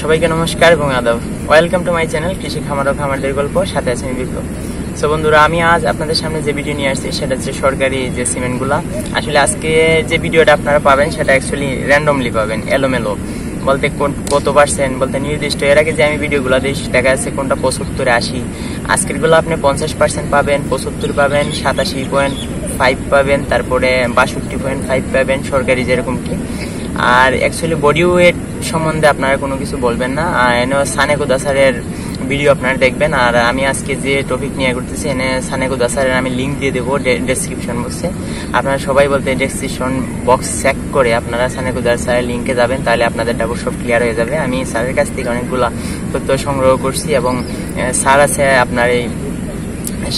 সবাইকে নমস্কার এবং আদব ওয়েলকাম টু মাই চ্যানেল কৃষি খামার ও খামারদের গল্প সাথে আছে আমি বিপ্লব সো বন্ধুরা আমি আজ আপনাদের সামনে যে ভিডিও নিয়ে আসছি সেটা হচ্ছে সরকারি যে সিমেন্টগুলো আসলে আজকে যে ভিডিওটা আপনারা পাবেন সেটা অ্যাকচুয়ালি র্যান্ডমলি পাবেন এলোমেলো বলতে কোন কত পার্সেন্ট বলতে নির্দিষ্ট এর আগে যে আমি ভিডিওগুলো দিই দেখা যাচ্ছে কোনটা পঁচাত্তরে আশি আজকেরগুলো আপনি পঞ্চাশ পার্সেন্ট পাবেন পঁচাত্তর পাবেন সাতাশি পয়েন্ট ফাইভ পাবেন তারপরে বাষট্টি পয়েন্ট ফাইভ পাবেন সরকারি যেরকম কি আর অ্যাকচুয়ালি বডি ওয়েট সম্বন্ধে আপনারা কোনো কিছু বলবেন না আর এনে সানে স্যারের ভিডিও আপনারা দেখবেন আর আমি আজকে যে টপিক নিয়ে করতেছি এনে সানে স্যারের আমি লিঙ্ক দিয়ে দেবো ডেসক্রিপশন বক্সে আপনারা সবাই বলতে ডেসক্রিপশন বক্স চেক করে আপনারা সানে স্যারের লিঙ্কে যাবেন তাহলে আপনাদের ডাবল সব ক্লিয়ার হয়ে যাবে আমি স্যারের কাছ থেকে অনেকগুলো তথ্য সংগ্রহ করছি এবং স্যার আছে আপনার এই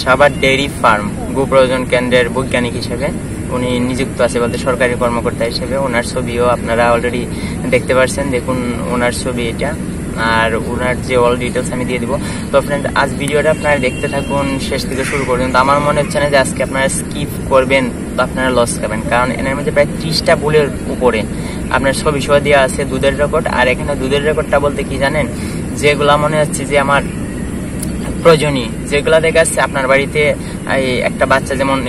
সাবার ডেইরি ফার্ম গোপ্রয়োজন কেন্দ্রের বৈজ্ঞানিক হিসেবে উনি নিযুক্ত আছে বলতে সরকারি কর্মকর্তা হিসেবে ওনার ছবিও আপনারা অলরেডি দেখতে পারছেন দেখুন ওনার ছবি এটা আর ওনার যে অল ডিটেলস আমি দিয়ে দিব তো ফ্রেন্ড আজ ভিডিওটা আপনারা দেখতে থাকুন শেষ থেকে শুরু করবেন তো আমার মনে হচ্ছে না যে আজকে আপনারা স্কিপ করবেন তো আপনারা লস খাবেন কারণ এনার মধ্যে প্রায় ত্রিশটা বুলের উপরে আপনার ছবি সহ দেওয়া আছে দুধের রেকর্ড আর এখানে দুধের রেকর্ডটা বলতে কি জানেন যেগুলা মনে হচ্ছে যে আমার প্রয়োজনী যেগুলো দেখা যাচ্ছে আপনার বাড়িতে একটা বাচ্চা যেমন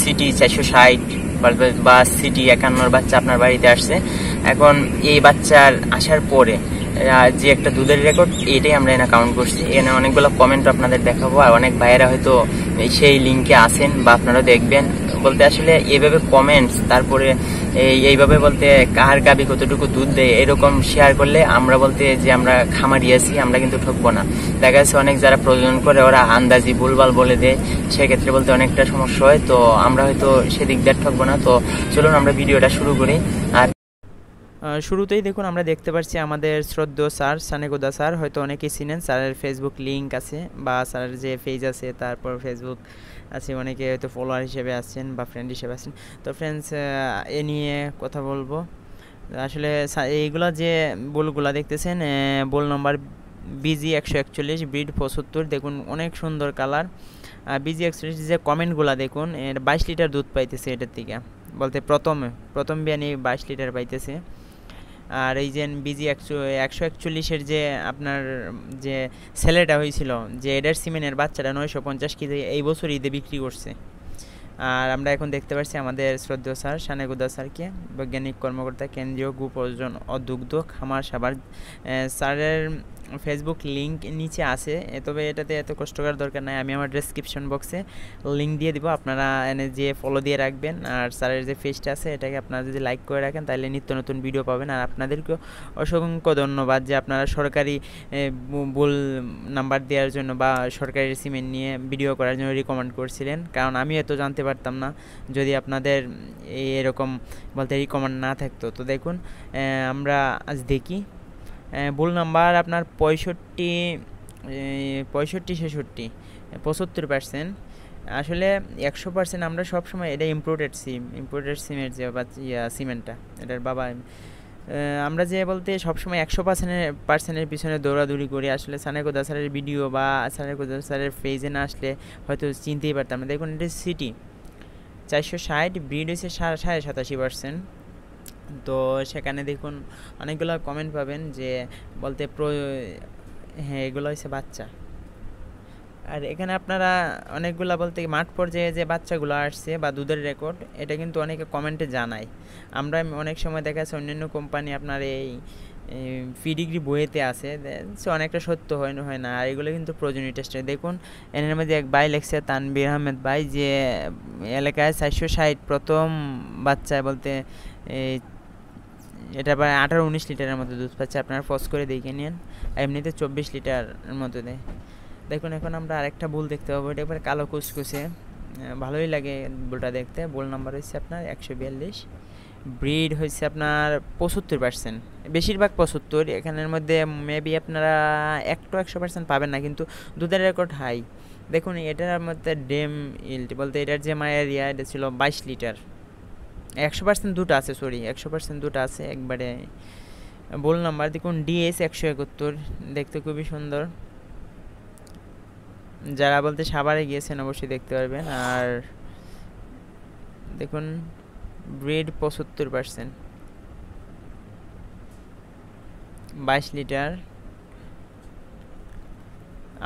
সিটি চারশো ষাট বা সিটি একান্নর বাচ্চা আপনার বাড়িতে আসছে এখন এই বাচ্চার আসার পরে যে একটা দুধের রেকর্ড এটাই আমরা এনে কাউন্ট করছি এনে অনেকগুলো কমেন্ট আপনাদের দেখাবো আর অনেক ভাইয়েরা হয়তো সেই লিঙ্কে আসেন বা আপনারা দেখবেন বলতে আসলে এভাবে কমেন্টস তারপরে এই এইভাবে বলতে কাহার গাবি কতটুকু দুধ দেয় এরকম শেয়ার করলে আমরা বলতে যে আমরা খামারি আছি আমরা কিন্তু ঠকবো না দেখা যাচ্ছে অনেক যারা প্রয়োজন করে ওরা আন্দাজি ভুলভাল বলে দেয় সেক্ষেত্রে বলতে অনেকটা সমস্যা হয় তো আমরা হয়তো সেদিক দিয়ে ঠকবো না তো চলুন আমরা ভিডিওটা শুরু করি আর শুরুতেই দেখুন আমরা দেখতে পাচ্ছি আমাদের শ্রদ্ধ স্যার সানেগোদা স্যার হয়তো অনেকেই চিনেন স্যারের ফেসবুক লিঙ্ক আছে বা স্যারের যে পেজ আছে তারপর ফেসবুক আছে অনেকে হয়তো ফলোয়ার হিসেবে আছেন বা ফ্রেন্ড হিসেবে আছেন তো ফ্রেন্ডস এ নিয়ে কথা বলবো আসলে এইগুলা যে বলগুলা দেখতেছেন বল নম্বর বিজি একশো একচল্লিশ ব্রিড পঁচাত্তর দেখুন অনেক সুন্দর কালার বিজি একচল্লিশ যে কমেন্টগুলা দেখুন এর বাইশ লিটার দুধ পাইতেছে এটার থেকে বলতে প্রথমে প্রথম বিয়ানি বাইশ লিটার পাইতেছে আর এই যে বিজি একশো একশো একচল্লিশের যে আপনার যে ছেলেটা হয়েছিল যে এডার সিমেনের বাচ্চাটা নয়শো পঞ্চাশ কেজি এই বছর ঈদে বিক্রি করছে আর আমরা এখন দেখতে পাচ্ছি আমাদের শ্রদ্ধেয় স্যার সানেগুদা স্যারকে বৈজ্ঞানিক কর্মকর্তা কেন্দ্রীয় গ্রুপ অর্জন অদুগ্ধ খামার সাবার স্যারের ফেসবুক লিঙ্ক নিচে আছে তবে এটাতে এত কষ্ট করার দরকার নাই আমি আমার ডেসক্রিপশন বক্সে লিঙ্ক দিয়ে দিব আপনারা এনে যে ফলো দিয়ে রাখবেন আর স্যারের যে পেজটা আছে এটাকে আপনারা যদি লাইক করে রাখেন তাহলে নিত্য নতুন ভিডিও পাবেন আর আপনাদেরকেও অসংখ্য ধন্যবাদ যে আপনারা সরকারি ভুল নাম্বার দেওয়ার জন্য বা সরকারি সিমেন্ট নিয়ে ভিডিও করার জন্য রিকমেন্ড করছিলেন কারণ আমি এত জানতে পারতাম না যদি আপনাদের এরকম বলতে রিকমেন্ড না থাকতো তো দেখুন আমরা আজ দেখি ভুল নাম্বার আপনার পঁয়ষট্টি পঁয়ষট্টি ছেষট্টি পঁচাত্তর পার্সেন্ট আসলে একশো পার্সেন্ট আমরা সবসময় এটা ইম্পোর্টেড সিম ইম্পোর্টেড সিমের যে সিমেন্টটা এটার বাবা আমরা যে বলতে সবসময় একশো পার্সেন্টের পার্সেন্টের পিছনে দৌড়াদৌড়ি করি আসলে সানে কোদা স্যারের ভিডিও বা সানেকোদা স্যারের ফেজে না আসলে হয়তো চিনতেই পারতাম না দেখুন এটা সিটি চারশো ষাট ব্রিড হয়েছে সাড়ে সাতাশি পার্সেন্ট তো সেখানে দেখুন অনেকগুলো কমেন্ট পাবেন যে বলতে প্র হ্যাঁ এগুলো হচ্ছে বাচ্চা আর এখানে আপনারা অনেকগুলা বলতে মাঠ পর্যায়ে যে বাচ্চাগুলো আসছে বা দুধের রেকর্ড এটা কিন্তু অনেকে কমেন্টে জানায় আমরা অনেক সময় দেখা যাচ্ছে অন্যান্য কোম্পানি আপনার এই ফি ডিগ্রি বইয়েতে আছে সে অনেকটা সত্য হয় না হয় না আর এগুলো কিন্তু প্রয়োজনীয় টেস্ট দেখুন এনের মধ্যে এক ভাই লেখছে তানবির আহমেদ ভাই যে এলাকায় চারশো ষাট প্রথম বাচ্চা বলতে এটা প্রায় আঠারো উনিশ লিটারের মতো দুধ পাচ্ছে আপনারা ফস করে দেখে নিন এমনিতে চব্বিশ লিটারের মতো দেয় দেখুন এখন আমরা আরেকটা বুল দেখতে পাবো এটা একবার কালো কুচকুচে ভালোই লাগে বুলটা দেখতে বুল নাম্বার হচ্ছে আপনার একশো বিয়াল্লিশ ব্রিড হচ্ছে আপনার পঁচাত্তর পার্সেন্ট বেশিরভাগ পঁচাত্তর এখানের মধ্যে মেবি আপনারা একটু একশো পার্সেন্ট পাবেন না কিন্তু দুধের রেকর্ড হাই দেখুন এটার মধ্যে ডেম ইল্ড বলতে এটার যে মায়ের ইয়া এটা ছিল বাইশ লিটার একশো পার্সেন্ট দুটো আছে সরি একশো পার্সেন্ট দুটো আছে একবারে বোল নাম্বার দেখুন ডিএস একশো একাত্তর দেখতে খুবই সুন্দর যারা বলতে সাবারে গিয়েছেন অবশ্যই দেখতে পারবেন আর দেখুন ব্রেড পঁচাত্তর পার্সেন্ট বাইশ লিটার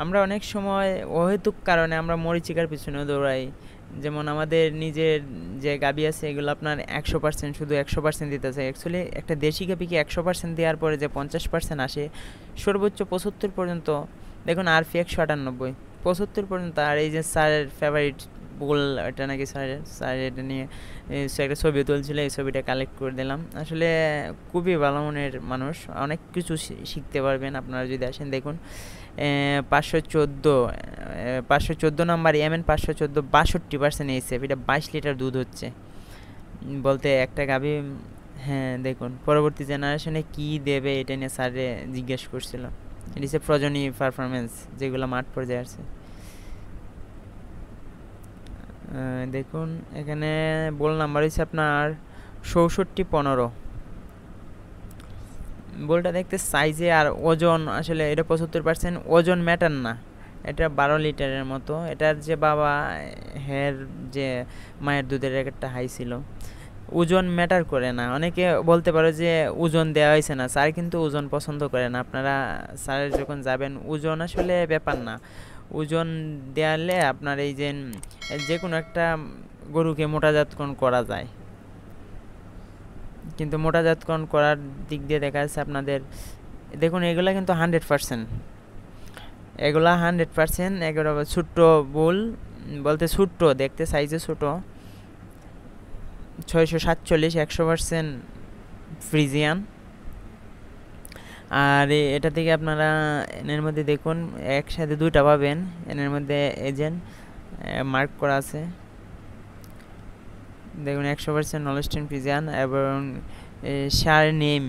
আমরা অনেক সময় অহেতুক কারণে আমরা মরিচিকার পিছনেও দৌড়াই যেমন আমাদের নিজের যে গাবি আছে এগুলো আপনার একশো পার্সেন্ট শুধু একশো পার্সেন্ট দিতে চাই অ্যাকচুয়ালি একটা দেশি গাবিকে একশো পার্সেন্ট দেওয়ার পরে যে পঞ্চাশ পার্সেন্ট আসে সর্বোচ্চ পঁচাত্তর পর্যন্ত দেখুন আরফি একশো আটানব্বই পঁচাত্তর পর্যন্ত আর এই যে স্যারের ফেভারিট বল এটা নাকি স্যারের স্যার এটা নিয়ে একটা ছবি তুলছিল এই ছবিটা কালেক্ট করে দিলাম আসলে খুবই ভালো মনের মানুষ অনেক কিছু শিখতে পারবেন আপনারা যদি আসেন দেখুন পাঁচশো চোদ্দো পাঁচশো চোদ্দো নম্বর এমএন পাঁচশো চোদ্দো বাষট্টি পার্সেন্ট এইসেফ এটা বাইশ লিটার দুধ হচ্ছে বলতে একটা গাভী হ্যাঁ দেখুন পরবর্তী জেনারেশনে কী দেবে এটা নিয়ে স্যারে জিজ্ঞেস করছিল এটি হচ্ছে প্রজনী পারফরমেন্স যেগুলো মাঠ পর্যায়ে আছে দেখুন এখানে বল নাম্বার হচ্ছে আপনার চৌষট্টি পনেরো বলটা দেখতে সাইজে আর ওজন আসলে এটা পঁচাত্তর পার্সেন্ট ওজন ম্যাটার না এটা বারো লিটারের মতো এটার যে বাবা হের যে মায়ের দুধের একটা হাই ছিল ওজন ম্যাটার করে না অনেকে বলতে পারো যে ওজন দেওয়া হয়েছে না স্যার কিন্তু ওজন পছন্দ করে না আপনারা স্যারের যখন যাবেন ওজন আসলে ব্যাপার না ওজন দেওয়ালে আপনার এই যে যে কোনো একটা গরুকে মোটাজাতকরণ করা যায় কিন্তু মোটাজাতকরণ করার দিক দিয়ে দেখা যাচ্ছে আপনাদের দেখুন এগুলো কিন্তু হান্ড্রেড পারসেন্ট এগুলা হান্ড্রেড পারসেন্ট এগুলো ছোট্ট বুল বলতে ছোট্ট দেখতে সাইজে ছোট ছয়শো সাতচল্লিশ একশো পারসেন্ট ফ্রিজিয়ান আর এটা থেকে আপনারা এনের মধ্যে দেখুন একসাথে দুইটা পাবেন এনের মধ্যে এজেন্ট মার্ক করা আছে দেখুন একশো পার্সেন্ট নলেজ টেন এবং সার নেম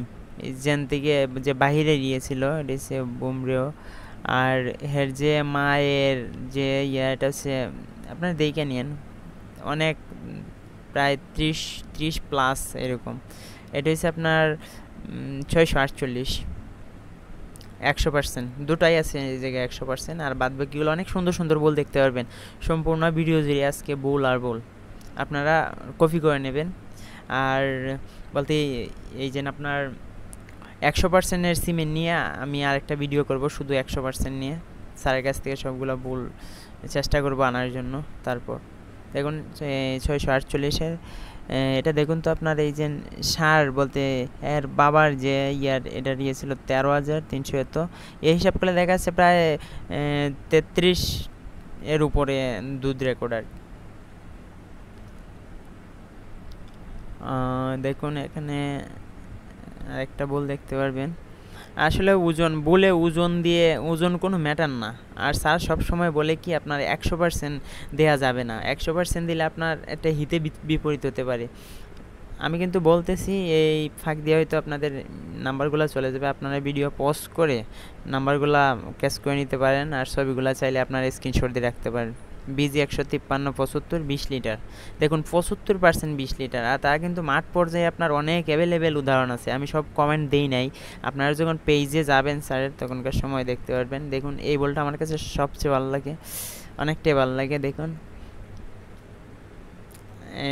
যেন থেকে যে বাহিরে গিয়েছিল এটি হচ্ছে বুমরেও আর হের যে মায়ের যে ইয়েটা হচ্ছে আপনারা দেখে নিন অনেক প্রায় ত্রিশ ত্রিশ প্লাস এরকম এটা হচ্ছে আপনার ছয়শো আটচল্লিশ একশো পার্সেন্ট দুটাই আছে এই জায়গায় একশো পার্সেন্ট আর বাদ বাকিগুলো অনেক সুন্দর সুন্দর বল দেখতে পারবেন সম্পূর্ণ ভিডিও জুড়ে আজকে বোল আর বোল আপনারা কপি করে নেবেন আর বলতে এই যে আপনার একশো পার্সেন্টের সিমেন্ট নিয়ে আমি আর একটা ভিডিও করব শুধু একশো পার্সেন্ট নিয়ে স্যারের কাছ থেকে সবগুলো ভুল চেষ্টা করব আনার জন্য তারপর দেখুন ছয়শো আটচল্লিশের এটা দেখুন তো আপনার এই যে সার বলতে এর বাবার যে ইয়ার এটা দিয়েছিল তেরো হাজার তিনশো এত এই হিসাব করে দেখা যাচ্ছে প্রায় তেত্রিশ এর উপরে দুধ রেকর্ড আর কি দেখুন এখানে একটা বল দেখতে পারবেন আসলে ওজন বলে ওজন দিয়ে ওজন কোনো ম্যাটার না আর স্যার সবসময় বলে কি আপনার একশো পার্সেন্ট দেওয়া যাবে না একশো পার্সেন্ট দিলে আপনার একটা হিতে বিপরীত হতে পারে আমি কিন্তু বলতেছি এই ফাঁক দিয়ে হয়তো আপনাদের নাম্বারগুলো চলে যাবে আপনারা ভিডিও পজ করে নাম্বারগুলো ক্যাশ করে নিতে পারেন আর ছবিগুলো চাইলে আপনারা স্ক্রিনশট দিয়ে রাখতে পারেন বিজি একশো তিপ্পান্ন পঁচাত্তর বিশ লিটার দেখুন পঁচাত্তর পার্সেন্ট বিশ লিটার আর তা কিন্তু মাঠ পর্যায়ে আপনার অনেক অ্যাভেলেবেল উদাহরণ আছে আমি সব কমেন্ট দিই নাই আপনারা যখন পেজে যাবেন স্যারের তখনকার সময় দেখতে পারবেন দেখুন এই বলটা আমার কাছে সবচেয়ে ভালো লাগে অনেকটাই ভালো লাগে দেখুন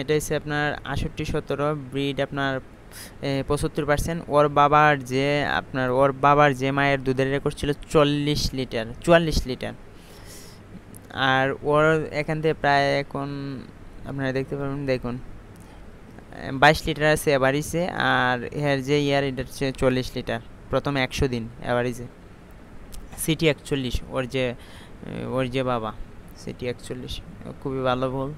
এটা হচ্ছে আপনার আষট্টি সতেরো ব্রিড আপনার পঁচাত্তর পার্সেন্ট ওর বাবার যে আপনার ওর বাবার যে মায়ের দুধের রেকর্ড ছিল চল্লিশ লিটার চুয়াল্লিশ লিটার আর ওর এখান থেকে প্রায় এখন আপনারা দেখতে পাবেন দেখুন বাইশ লিটার আছে অ্যাভারেজে আর এর যে ইয়ার এটা হচ্ছে চল্লিশ লিটার প্রথম একশো দিন অ্যাভারেজে সিটি একচল্লিশ ওর যে ওর যে বাবা সিটি একচল্লিশ খুবই ভালো বল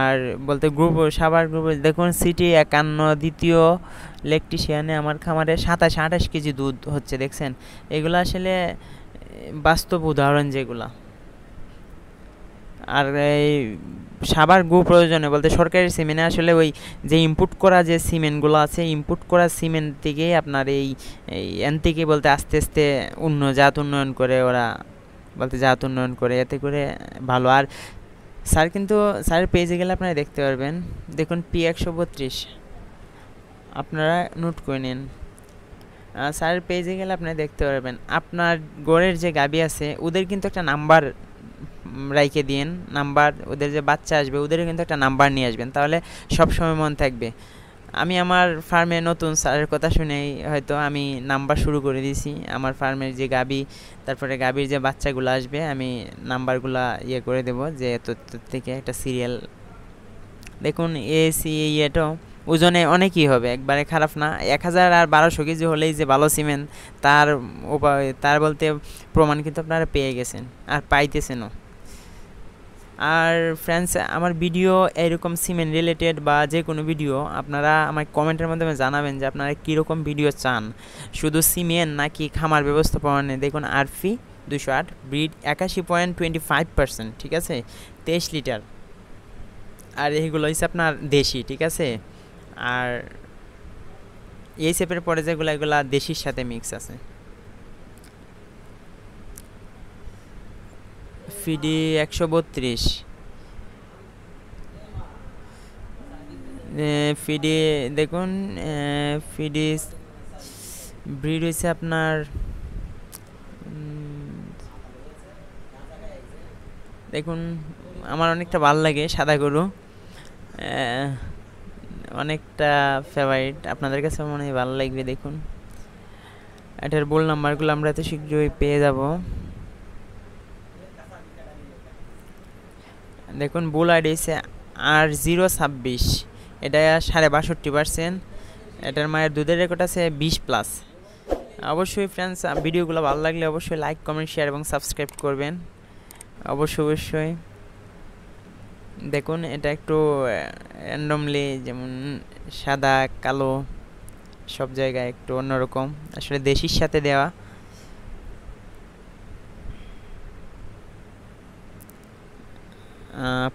আর বলতে গ্রুপ সাবার গ্রুপে দেখুন সিটি একান্ন দ্বিতীয় ইলেকট্রিশিয়ানে আমার খামারে সাতাশ আঠাশ কেজি দুধ হচ্ছে দেখছেন এগুলো আসলে বাস্তব উদাহরণ যেগুলা আর এই সাবার গু প্রয়োজনে বলতে সরকারি সিমেন্টে আসলে ওই যে ইম্পোর্ট করা যে সিমেন্টগুলো আছে ইম্পোর্ট করা সিমেন্ট থেকেই আপনার এই থেকে বলতে আস্তে আস্তে উন্ন জাত উন্নয়ন করে ওরা বলতে জাত উন্নয়ন করে এতে করে ভালো আর স্যার কিন্তু স্যারের পেজে গেলে আপনারা দেখতে পারবেন দেখুন পি একশো বত্রিশ আপনারা নোট করে নিন স্যারের পেজে গেলে আপনারা দেখতে পারবেন আপনার গড়ের যে গাবি আছে ওদের কিন্তু একটা নাম্বার রাইকে দিন নাম্বার ওদের যে বাচ্চা আসবে ওদেরও কিন্তু একটা নাম্বার নিয়ে আসবেন তাহলে সব সময় মন থাকবে আমি আমার ফার্মে নতুন স্যারের কথা শুনেই হয়তো আমি নাম্বার শুরু করে দিয়েছি আমার ফার্মের যে গাবি তারপরে গাবির যে বাচ্চাগুলো আসবে আমি নাম্বারগুলো ইয়ে করে দেব যে এত থেকে একটা সিরিয়াল দেখুন এসি ইয়েটাও ওজনে অনেকই হবে একবারে খারাপ না এক হাজার আর বারোশো কেজি হলেই যে ভালো সিমেন্ট তার উপায় তার বলতে প্রমাণ কিন্তু আপনারা পেয়ে গেছেন আর পাইতেছেনও আর ফ্রেন্ডস আমার ভিডিও এরকম সিমেন্ট রিলেটেড বা যে কোনো ভিডিও আপনারা আমার কমেন্টের মাধ্যমে জানাবেন যে আপনারা কীরকম ভিডিও চান শুধু সিমেন নাকি খামার ব্যবস্থাপনা দেখুন আরফি দুশো আট ব্রিড একাশি পয়েন্ট টোয়েন্টি ফাইভ পার্সেন্ট ঠিক আছে তেইশ লিটার আর এইগুলো হচ্ছে আপনার দেশি ঠিক আছে আর এই চেপের পরে যেগুলো এগুলা দেশির সাথে মিক্স আছে ফিডি একশো বত্রিশ ফিডি দেখুন ফিডি ব্রিড হয়েছে আপনার দেখুন আমার অনেকটা ভাল লাগে সাদা গরু অনেকটা ফেভারিট আপনাদের কাছে মনে হয় ভালো লাগবে দেখুন এটার বোল নাম্বারগুলো আমরা এত শীঘ্রই পেয়ে যাব দেখুন বোল আইডি হচ্ছে আর জিরো ছাব্বিশ এটা সাড়ে বাষট্টি পার্সেন্ট এটার মায়ের দুধের রেকর্ড আছে বিশ প্লাস অবশ্যই ফ্রেন্ডস ভিডিওগুলো ভালো লাগলে অবশ্যই লাইক কমেন্ট শেয়ার এবং সাবস্ক্রাইব করবেন অবশ্যই অবশ্যই দেখুন এটা একটু র্যান্ডমলি যেমন সাদা কালো সব জায়গায় একটু অন্যরকম আসলে দেশির সাথে দেওয়া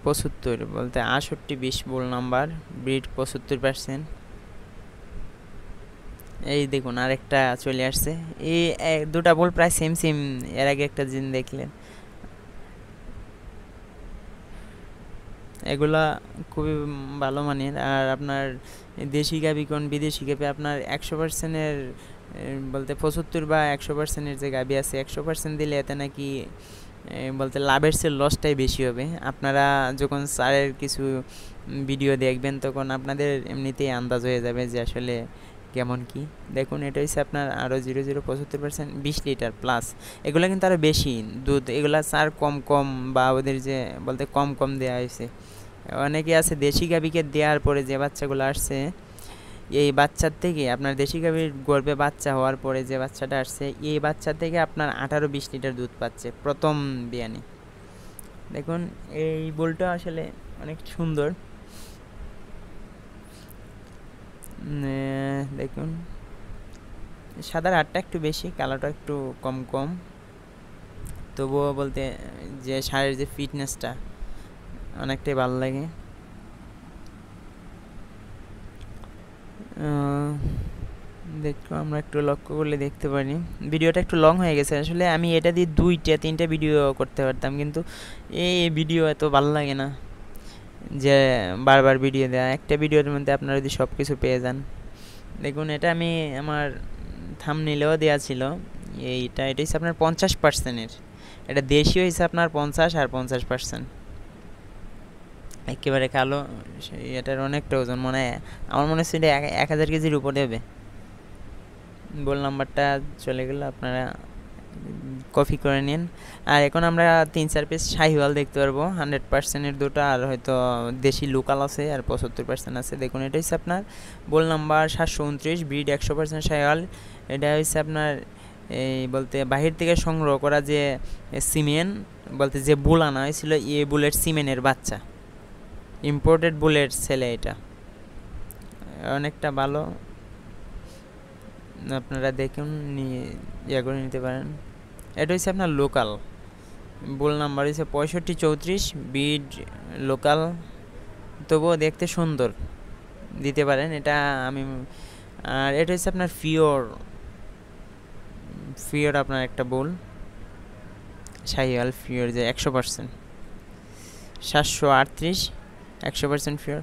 পঁচাত্তর বলতে আষট্টি বিশ বোল নাম্বার ব্রিড পঁচাত্তর পার্সেন্ট এই দেখুন আরেকটা চলে আসছে এই দুটা বোল প্রায় সেম সেম এর আগে একটা জিন দেখলেন এগুলা খুবই ভালো মানের আর আপনার দেশি গাবি কোন বিদেশি গাবি আপনার একশো পার্সেন্টের বলতে পঁচাত্তর বা একশো পার্সেন্টের যে গাবি আছে একশো পার্সেন্ট দিলে এতে নাকি বলতে লাভের সে লসটাই বেশি হবে আপনারা যখন স্যারের কিছু ভিডিও দেখবেন তখন আপনাদের এমনিতেই আন্দাজ হয়ে যাবে যে আসলে কেমন কি দেখুন এটা হচ্ছে আপনার আরও জিরো জিরো পঁচাত্তর পার্সেন্ট বিশ লিটার প্লাস এগুলো কিন্তু আরও বেশি দুধ এগুলো আর কম কম বা ওদের যে বলতে কম কম দেওয়া হয়েছে অনেকে আছে দেশি গাভীকে দেওয়ার পরে যে বাচ্চাগুলো আসছে এই বাচ্চার থেকে আপনার দেশি গাভীর গর্ভে বাচ্চা হওয়ার পরে যে বাচ্চাটা আসছে এই বাচ্চা থেকে আপনার আঠারো বিশ লিটার দুধ পাচ্ছে প্রথম বিয়ানি দেখুন এই বোলটা আসলে অনেক সুন্দর দেখুন সাদার হারটা একটু বেশি কালোটা একটু কম কম তবুও বলতে যে শাড়ির যে ফিটনেসটা অনেকটাই ভালো লাগে দেখো আমরা একটু লক্ষ্য করলে দেখতে পারি ভিডিওটা একটু লং হয়ে গেছে আসলে আমি এটা দিয়ে দুইটা তিনটা ভিডিও করতে পারতাম কিন্তু এই ভিডিও এত ভালো লাগে না যে বারবার ভিডিও দেওয়া একটা ভিডিওর মধ্যে আপনারা যদি সব কিছু পেয়ে যান দেখুন এটা আমি আমার থাম নিলেও দেওয়া ছিল এইটা এটা হিসাবে আপনার পঞ্চাশ পার্সেন্টের এটা দেশীয় হিসাব আপনার পঞ্চাশ আর পঞ্চাশ পার্সেন্ট একেবারে কালো এটার অনেকটা ওজন মনে হয় আমার মনে হচ্ছে এটা এক হাজার কেজির উপরে দেবে বল নাম্বারটা চলে গেল আপনারা কফি করে নিন আর এখন আমরা তিন চার পিস শাহিওয়াল দেখতে পারবো হান্ড্রেড পার্সেন্টের দুটো আর হয়তো দেশি লোকাল আছে আর পঁচাত্তর পার্সেন্ট আছে দেখুন এটা হচ্ছে আপনার বোল নাম্বার সাতশো উনত্রিশ ব্রিড একশো পার্সেন্ট শাহিওয়াল এটা হচ্ছে আপনার এই বলতে বাহির থেকে সংগ্রহ করা যে সিমেন বলতে যে বুল আনা হয়েছিল এ বুলেট সিমেনের বাচ্চা ইম্পোর্টেড বুলেট ছেলে এটা অনেকটা ভালো আপনারা দেখুন নিয়ে ইয়ে করে নিতে পারেন এটা হচ্ছে আপনার লোকাল বুল নাম্বার হচ্ছে পঁয়ষট্টি চৌত্রিশ বিড লোকাল তবুও দেখতে সুন্দর দিতে পারেন এটা আমি আর এটা হচ্ছে আপনার ফিওর ফিওর আপনার একটা বোল সাহিওয়াল ফিওর যে একশো পার্সেন্ট সাতশো আটত্রিশ একশো পার্সেন্ট ফিওর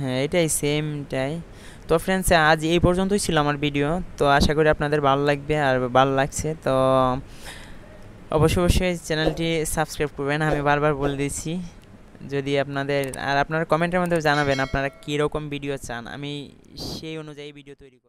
হ্যাঁ এটাই সেমটাই তো ফ্রেন্ডস আজ এই পর্যন্তই ছিল আমার ভিডিও তো আশা করি আপনাদের ভালো লাগবে আর ভালো লাগছে তো অবশ্যই অবশ্যই চ্যানেলটি সাবস্ক্রাইব করবেন আমি বারবার বলে দিচ্ছি যদি আপনাদের আর আপনারা কমেন্টের মধ্যে জানাবেন আপনারা কীরকম ভিডিও চান আমি সেই অনুযায়ী ভিডিও তৈরি করব